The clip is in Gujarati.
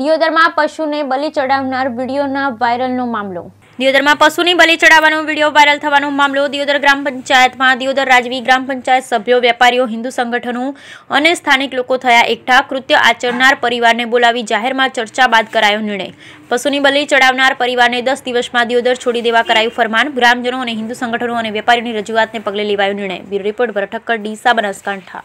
диодерમા पशुने बलि चढ़ावનાર વિડિયો ના વાયરલ નો મામલો દીયોદરમા পশুની बलि ચડાવવાનો વિડિયો વાયરલ થવાનો મામલો દીયોદર ગ્રામ પંચાયત માં દીયોદર રાજવી ગ્રામ પંચાયત સભ્યો વેપારીઓ હિન્દુ સંગઠનો અને સ્થાનિક લોકો થયા એકઠા કૃત્ય આચરનાર પરિવારને બોલાવી જાહેરમાં ચર્ચા બાદ કરાયો નિર્ણય পশুની बलि ચડાવનાર પરિવારને 10 દિવસ માં દીયોદર છોડી દેવા કરાયો फरमान ગ્રામજનો અને હિન્દુ સંગઠનો અને વેપારીની રજૂઆત ને પગલે લેવાયો નિર્ણય બ્યુરો રિપોર્ટ પર ઠક્કર ડીસા બનાસકાંઠા